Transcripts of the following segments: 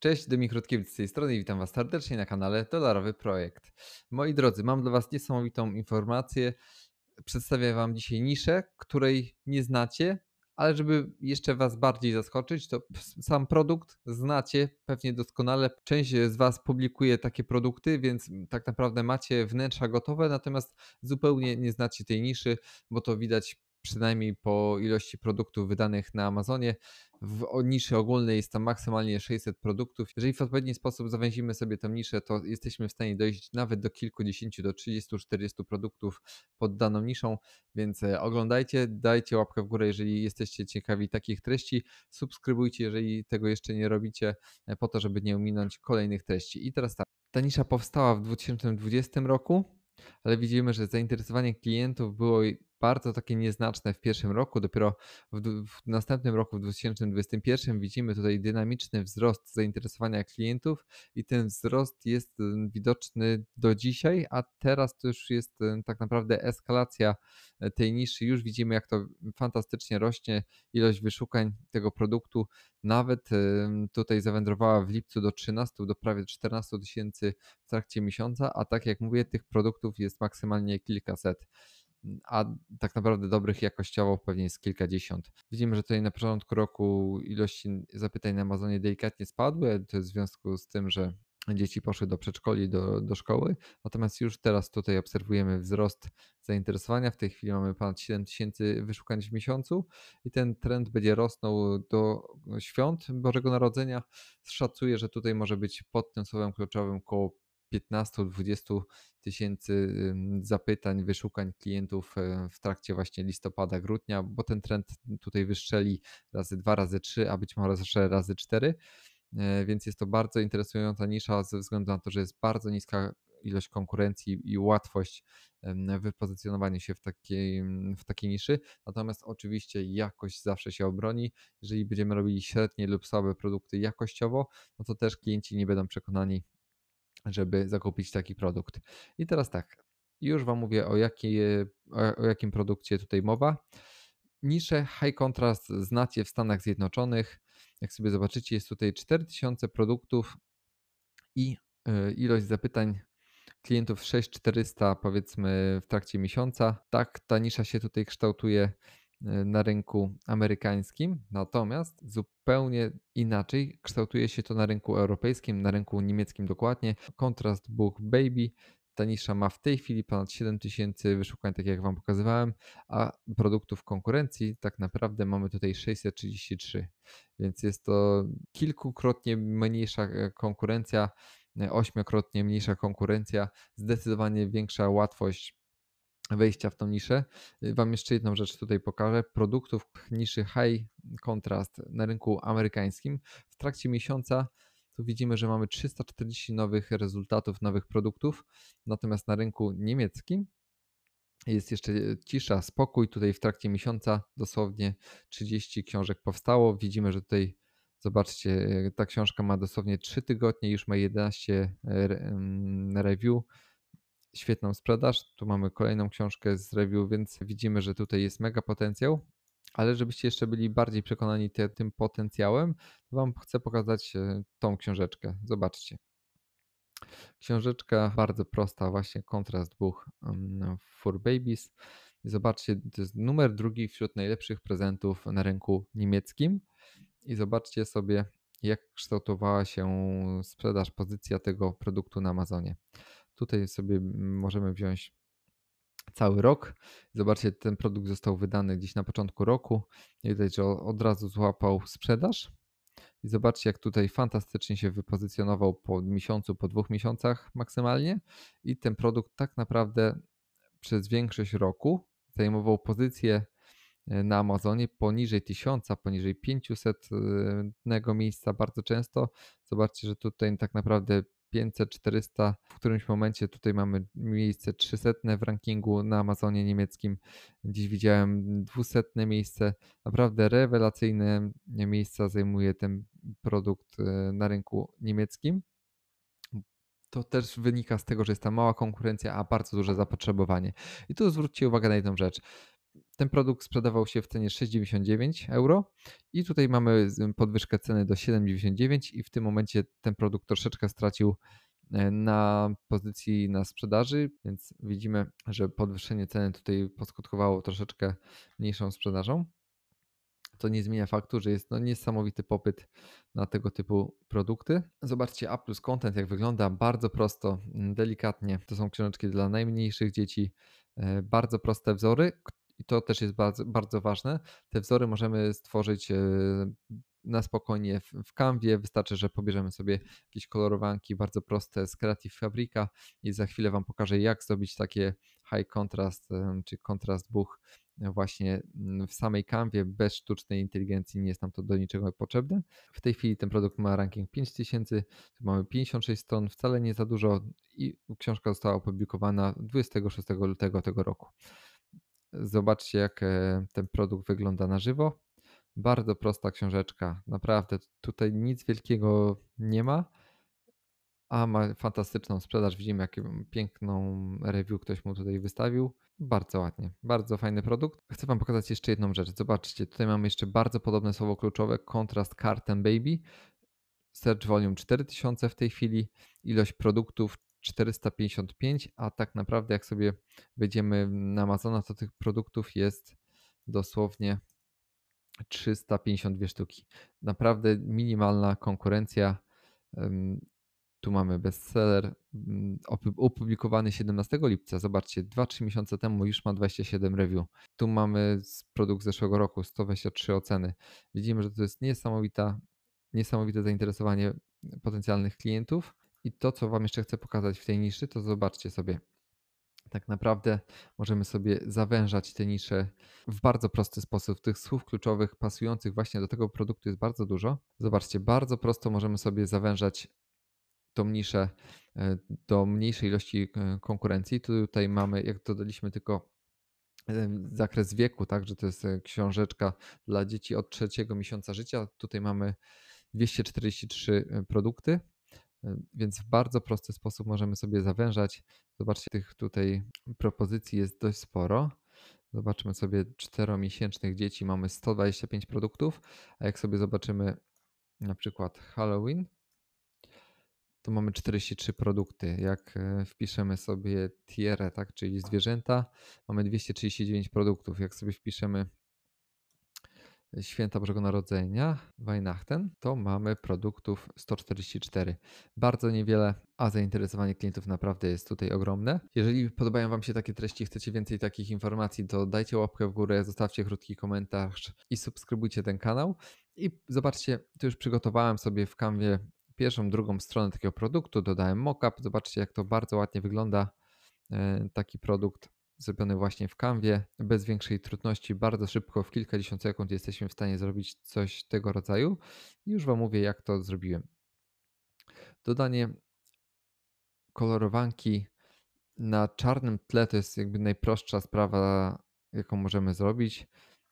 Cześć, Dominik Rutkiewicz z tej strony i witam Was serdecznie na kanale Dolarowy Projekt. Moi drodzy, mam dla Was niesamowitą informację. Przedstawię Wam dzisiaj niszę, której nie znacie, ale żeby jeszcze Was bardziej zaskoczyć, to sam produkt znacie pewnie doskonale. Część z Was publikuje takie produkty, więc tak naprawdę macie wnętrza gotowe, natomiast zupełnie nie znacie tej niszy, bo to widać przynajmniej po ilości produktów wydanych na Amazonie. W niszy ogólnej jest tam maksymalnie 600 produktów. Jeżeli w odpowiedni sposób zawęzimy sobie tę niszę, to jesteśmy w stanie dojść nawet do kilkudziesięciu, do 30-40 produktów pod daną niszą, więc e, oglądajcie, dajcie łapkę w górę, jeżeli jesteście ciekawi takich treści, subskrybujcie, jeżeli tego jeszcze nie robicie, e, po to, żeby nie ominąć kolejnych treści. I teraz tak, ta nisza powstała w 2020 roku, ale widzimy, że zainteresowanie klientów było bardzo takie nieznaczne w pierwszym roku. Dopiero w, w, następnym roku, w 2021, widzimy tutaj dynamiczny wzrost zainteresowania klientów i ten wzrost jest y, widoczny do dzisiaj, a teraz to już jest y, tak naprawdę eskalacja y, tej niszy. Już widzimy, jak to fantastycznie rośnie ilość wyszukań tego produktu. Nawet tutaj zawędrowała w lipcu do 13, do prawie 14 tysięcy w trakcie miesiąca, a tak jak mówię, tych produktów jest maksymalnie kilkaset a tak naprawdę dobrych jakościowo pewnie jest kilkadziesiąt. Widzimy, że tutaj na początku roku ilości zapytań na Amazonie delikatnie spadły, to jest w związku z tym, że dzieci poszły do przedszkoli, do, do szkoły, natomiast już teraz tutaj obserwujemy wzrost zainteresowania. W tej chwili mamy ponad 7 tysięcy wyszukań w miesiącu i ten trend będzie rosnął do świąt Bożego Narodzenia. Szacuję, że tutaj może być pod tym słowem kluczowym koło 15-20 tysięcy zapytań, wyszukań klientów e, w trakcie właśnie listopada, grudnia, bo ten trend tutaj wyszczeli razy dwa, razy trzy, a być może razy cztery. E, więc jest to bardzo interesująca nisza ze względu na to, że jest bardzo niska ilość konkurencji i łatwość wypozycjonowania się w takiej, w takiej niszy. Natomiast oczywiście jakość zawsze się obroni. Jeżeli będziemy robili średnie lub słabe produkty jakościowo, no to też klienci nie będą przekonani żeby zakupić taki produkt. I teraz tak, już Wam mówię o, jaki, o jakim produkcie tutaj mowa. Nisze High Contrast znacie w Stanach Zjednoczonych. Jak sobie zobaczycie, jest tutaj 4000 produktów i y, ilość zapytań klientów 6400 powiedzmy w trakcie miesiąca. Tak ta nisza się tutaj kształtuje Y, na rynku amerykańskim, natomiast zupełnie inaczej kształtuje się to na rynku europejskim, na rynku niemieckim dokładnie. Kontrast Book Baby ta nisza ma w tej chwili ponad 7000 wyszukań, tak jak Wam pokazywałem, a produktów konkurencji tak naprawdę mamy tutaj 633, więc jest to kilkukrotnie mniejsza e, konkurencja, e, ośmiokrotnie mniejsza konkurencja, zdecydowanie większa łatwość wejścia w tą niszę. Y, wam jeszcze jedną rzecz tutaj pokażę. Produktów niszy high contrast na rynku amerykańskim w trakcie miesiąca tu widzimy, że mamy 340 nowych rezultatów, nowych produktów, natomiast na rynku niemieckim jest jeszcze y, cisza, spokój. Tutaj w trakcie miesiąca dosłownie 30 książek powstało. Widzimy, że tutaj zobaczcie, y, ta książka ma dosłownie 3 tygodnie, już ma 11 mm, review świetną sprzedaż. Tu mamy kolejną książkę z review, więc widzimy, że tutaj jest mega potencjał. Ale żebyście jeszcze byli bardziej przekonani te, tym potencjałem, to Wam chcę pokazać e, tą książeczkę. Zobaczcie. Książeczka bardzo prosta, właśnie kontrast dwóch mm, Four Babies. Zobaczcie, to jest numer drugi wśród najlepszych prezentów na rynku niemieckim. I zobaczcie sobie, jak kształtowała się sprzedaż, pozycja tego produktu na Amazonie. Tutaj sobie mm, możemy wziąć cały rok. Zobaczcie, ten produkt został wydany gdzieś na początku roku. Widać, że od razu złapał sprzedaż. I zobaczcie, jak tutaj fantastycznie się wypozycjonował po miesiącu, po dwóch miesiącach maksymalnie. I ten produkt tak naprawdę przez większość roku zajmował pozycję e, na Amazonie poniżej 1000, poniżej 500 miejsca bardzo często. Zobaczcie, że tutaj tak naprawdę 500, 400. W którymś momencie tutaj mamy miejsce 300 w rankingu na Amazonie niemieckim. Dziś widziałem 200 miejsce. Naprawdę rewelacyjne e, miejsca zajmuje ten produkt e, na rynku niemieckim. To też wynika z tego, że jest ta mała konkurencja, a bardzo duże zapotrzebowanie. I tu zwróćcie uwagę na jedną rzecz. Ten produkt sprzedawał się w cenie 6,99 euro i tutaj mamy y, podwyżkę ceny do 7,99 i w tym momencie ten produkt troszeczkę stracił e, na pozycji na sprzedaży, więc widzimy, że podwyższenie ceny tutaj poskutkowało troszeczkę mniejszą sprzedażą. To nie zmienia faktu, że jest no niesamowity popyt na tego typu produkty. Zobaczcie A plus Content, jak wygląda bardzo prosto, delikatnie. To są książeczki dla najmniejszych dzieci, e, bardzo proste wzory, i to też jest bardzo, bardzo ważne. Te wzory możemy stworzyć e, na spokojnie w kanwie. Wystarczy, że pobierzemy sobie jakieś kolorowanki bardzo proste z Creative Fabrica i za chwilę Wam pokażę, jak zrobić takie high contrast, e, czy kontrast buch e, właśnie mm, w samej kanwie bez sztucznej inteligencji. Nie jest nam to do niczego potrzebne. W tej chwili ten produkt ma ranking 5000, mamy 56 stron, wcale nie za dużo i książka została opublikowana 26 lutego tego roku. Zobaczcie, jak e, ten produkt wygląda na żywo. Bardzo prosta książeczka. Naprawdę tutaj nic wielkiego nie ma, a ma fantastyczną sprzedaż. Widzimy, jaką piękną review ktoś mu tutaj wystawił. Bardzo ładnie, bardzo fajny produkt. Chcę Wam pokazać jeszcze jedną rzecz. Zobaczcie, tutaj mamy jeszcze bardzo podobne słowo kluczowe: kontrast Carton Baby. Search Volume 4000 w tej chwili, ilość produktów 455, a tak naprawdę jak sobie wejdziemy na Amazona, to tych produktów jest dosłownie 352 sztuki. Naprawdę minimalna konkurencja. Tu mamy bestseller mm, opublikowany 17 lipca. Zobaczcie, 2-3 miesiące temu już ma 27 review. Tu mamy produkt z zeszłego roku, 123 oceny. Widzimy, że to jest niesamowita, niesamowite zainteresowanie potencjalnych klientów. I to, co Wam jeszcze chcę pokazać w tej niszy, to zobaczcie sobie. Tak naprawdę możemy sobie zawężać te nisze w bardzo prosty sposób. Tych słów kluczowych pasujących właśnie do tego produktu jest bardzo dużo. Zobaczcie, bardzo prosto możemy sobie zawężać tą niszę e, do mniejszej ilości e, konkurencji. Tutaj mamy, jak dodaliśmy tylko e, zakres wieku, tak, że to jest książeczka dla dzieci od trzeciego miesiąca życia. Tutaj mamy 243 produkty E, więc w bardzo prosty sposób możemy sobie zawężać. Zobaczcie, tych tutaj propozycji jest dość sporo. Zobaczymy sobie czteromiesięcznych dzieci, mamy 125 produktów, a jak sobie zobaczymy na przykład Halloween, to mamy 43 produkty. Jak e, wpiszemy sobie tierę, tak, czyli zwierzęta, mamy 239 produktów. Jak sobie wpiszemy święta Bożego Narodzenia, Weihnachten, to mamy produktów 144. Bardzo niewiele, a zainteresowanie klientów naprawdę jest tutaj ogromne. Jeżeli podobają Wam się takie treści, chcecie więcej takich informacji, to dajcie łapkę w górę, zostawcie krótki komentarz i subskrybujcie ten kanał. I zobaczcie, tu już przygotowałem sobie w kanwie pierwszą, drugą stronę takiego produktu, dodałem mockup. Zobaczcie, jak to bardzo ładnie wygląda e, taki produkt zrobiony właśnie w kanwie, bez większej trudności, bardzo szybko, w kilkadziesiąt sekund jesteśmy w stanie zrobić coś tego rodzaju. Już Wam mówię, jak to zrobiłem. Dodanie kolorowanki na czarnym tle to jest jakby najprostsza sprawa, jaką możemy zrobić.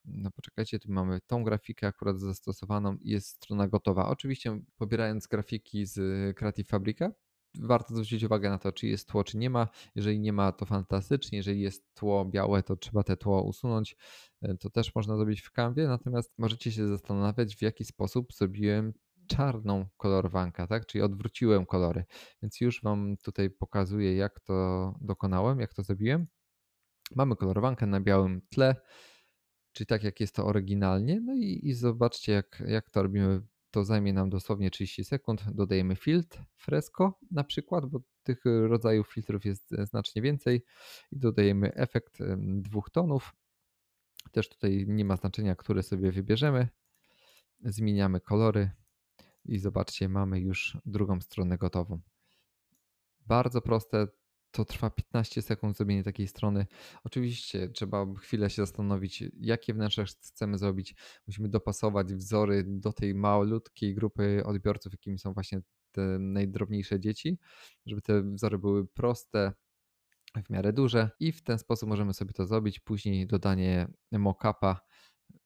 No poczekajcie, tu mamy tą grafikę akurat zastosowaną i jest strona gotowa. Oczywiście pobierając grafiki z Creative Fabrica, warto zwrócić uwagę na to, czy jest tło, czy nie ma. Jeżeli nie ma, to fantastycznie. Jeżeli jest tło białe, to trzeba te tło usunąć. E, to też można zrobić w kanwie, natomiast możecie się zastanawiać, w jaki sposób zrobiłem czarną kolorwankę, tak? czyli odwróciłem kolory. Więc już Wam tutaj pokazuję, jak to dokonałem, jak to zrobiłem. Mamy kolorwankę na białym tle, czyli tak jak jest to oryginalnie. No i, i zobaczcie, jak, jak to robimy to zajmie nam dosłownie 30 sekund. Dodajemy filtr fresko, na przykład, bo tych y, rodzajów filtrów jest e, znacznie więcej i dodajemy efekt dwóch tonów. Też tutaj nie ma znaczenia, które sobie wybierzemy. Zmieniamy kolory i zobaczcie, mamy już drugą stronę gotową. Bardzo proste, to trwa 15 sekund zrobienie takiej strony. Oczywiście trzeba chwilę się zastanowić, jakie wnętrze chcemy zrobić. Musimy dopasować wzory do tej małutkiej grupy odbiorców, jakimi są właśnie te najdrobniejsze dzieci, żeby te wzory były proste, w miarę duże i w ten sposób możemy sobie to zrobić. Później dodanie mockupa,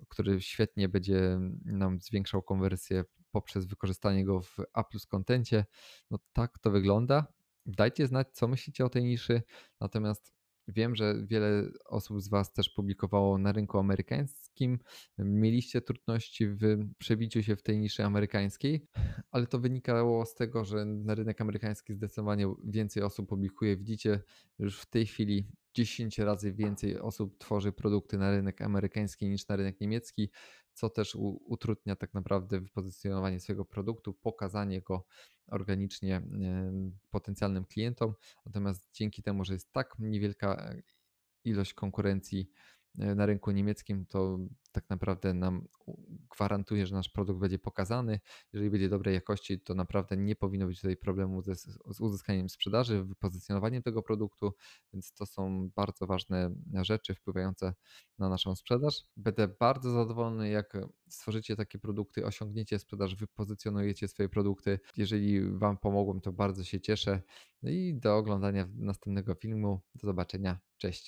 który świetnie będzie nam zwiększał konwersję poprzez wykorzystanie go w A plus kontencie. No tak to wygląda. Dajcie znać, co myślicie o tej niszy. Natomiast wiem, że wiele osób z Was też publikowało na rynku amerykańskim. Mieliście trudności w przebiciu się w tej niszy amerykańskiej, ale to wynikało z tego, że na rynek amerykański zdecydowanie więcej osób publikuje. Widzicie, już w tej chwili 10 razy więcej osób tworzy produkty na rynek amerykański niż na rynek niemiecki co też utrudnia tak naprawdę wypozycjonowanie swojego produktu, pokazanie go organicznie potencjalnym klientom. Natomiast dzięki temu, że jest tak niewielka e, ilość konkurencji, E, na rynku niemieckim, to tak naprawdę nam gwarantuje, że nasz produkt będzie pokazany. Jeżeli będzie dobrej jakości, to naprawdę nie powinno być tutaj problemu ze, z uzyskaniem sprzedaży, wypozycjonowaniem tego produktu, więc to są bardzo ważne rzeczy wpływające na naszą sprzedaż. Będę bardzo zadowolony, jak stworzycie takie produkty, osiągniecie sprzedaż, wypozycjonujecie swoje produkty. Jeżeli Wam pomogłem, to bardzo się cieszę. No i do oglądania następnego filmu. Do zobaczenia. Cześć.